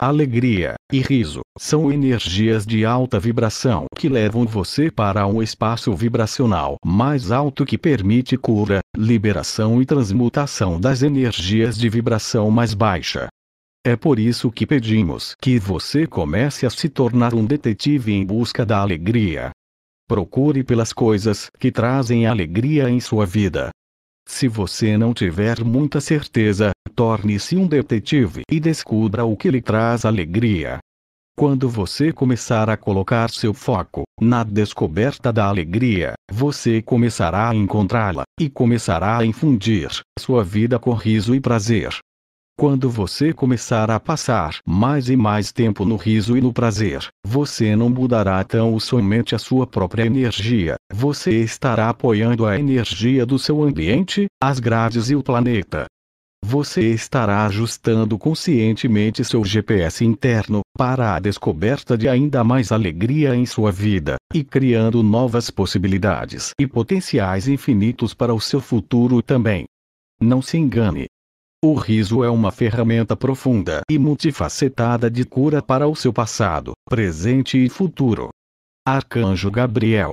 Alegria e riso são energias de alta vibração que levam você para um espaço vibracional mais alto que permite cura, liberação e transmutação das energias de vibração mais baixa. É por isso que pedimos que você comece a se tornar um detetive em busca da alegria. Procure pelas coisas que trazem alegria em sua vida se você não tiver muita certeza, torne-se um detetive e descubra o que lhe traz alegria. Quando você começar a colocar seu foco na descoberta da alegria, você começará a encontrá-la e começará a infundir sua vida com riso e prazer. Quando você começar a passar mais e mais tempo no riso e no prazer, você não mudará tão somente a sua própria energia, você estará apoiando a energia do seu ambiente, as grades e o planeta. Você estará ajustando conscientemente seu GPS interno para a descoberta de ainda mais alegria em sua vida, e criando novas possibilidades e potenciais infinitos para o seu futuro também. Não se engane, o riso é uma ferramenta profunda e multifacetada de cura para o seu passado, presente e futuro. Arcanjo Gabriel